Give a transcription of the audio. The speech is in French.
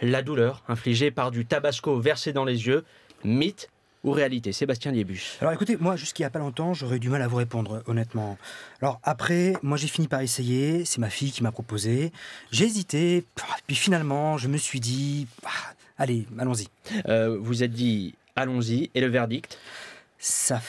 La douleur infligée par du tabasco versé dans les yeux, mythe ou réalité Sébastien Liebus Alors écoutez, moi, jusqu'il n'y a pas longtemps, j'aurais du mal à vous répondre, honnêtement. Alors après, moi, j'ai fini par essayer. C'est ma fille qui m'a proposé. J'ai hésité. Ah, puis finalement, je me suis dit, ah, allez, allons-y. Euh, vous êtes dit, allons-y. Et le verdict Ça